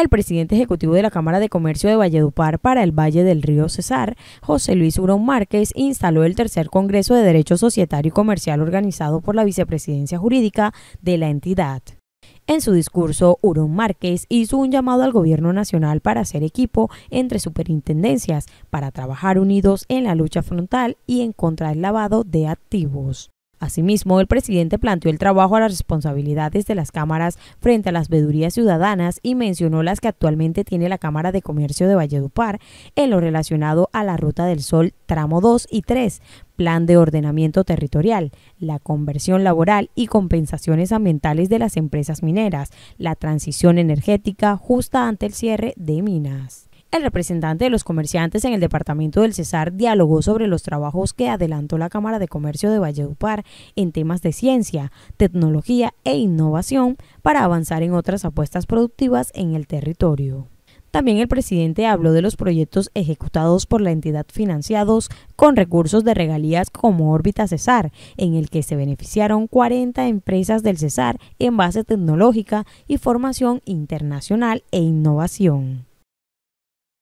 el presidente ejecutivo de la Cámara de Comercio de Valledupar para el Valle del Río Cesar, José Luis Urón Márquez, instaló el tercer Congreso de Derecho Societario y Comercial organizado por la Vicepresidencia Jurídica de la entidad. En su discurso, Urón Márquez hizo un llamado al gobierno nacional para hacer equipo entre superintendencias, para trabajar unidos en la lucha frontal y en contra del lavado de activos. Asimismo, el presidente planteó el trabajo a las responsabilidades de las cámaras frente a las vedurías ciudadanas y mencionó las que actualmente tiene la Cámara de Comercio de Valledupar en lo relacionado a la Ruta del Sol tramo 2 y 3, plan de ordenamiento territorial, la conversión laboral y compensaciones ambientales de las empresas mineras, la transición energética justa ante el cierre de minas. El representante de los comerciantes en el departamento del Cesar dialogó sobre los trabajos que adelantó la Cámara de Comercio de Valledupar en temas de ciencia, tecnología e innovación para avanzar en otras apuestas productivas en el territorio. También el presidente habló de los proyectos ejecutados por la entidad financiados con recursos de regalías como Órbita Cesar, en el que se beneficiaron 40 empresas del Cesar en base tecnológica y formación internacional e innovación.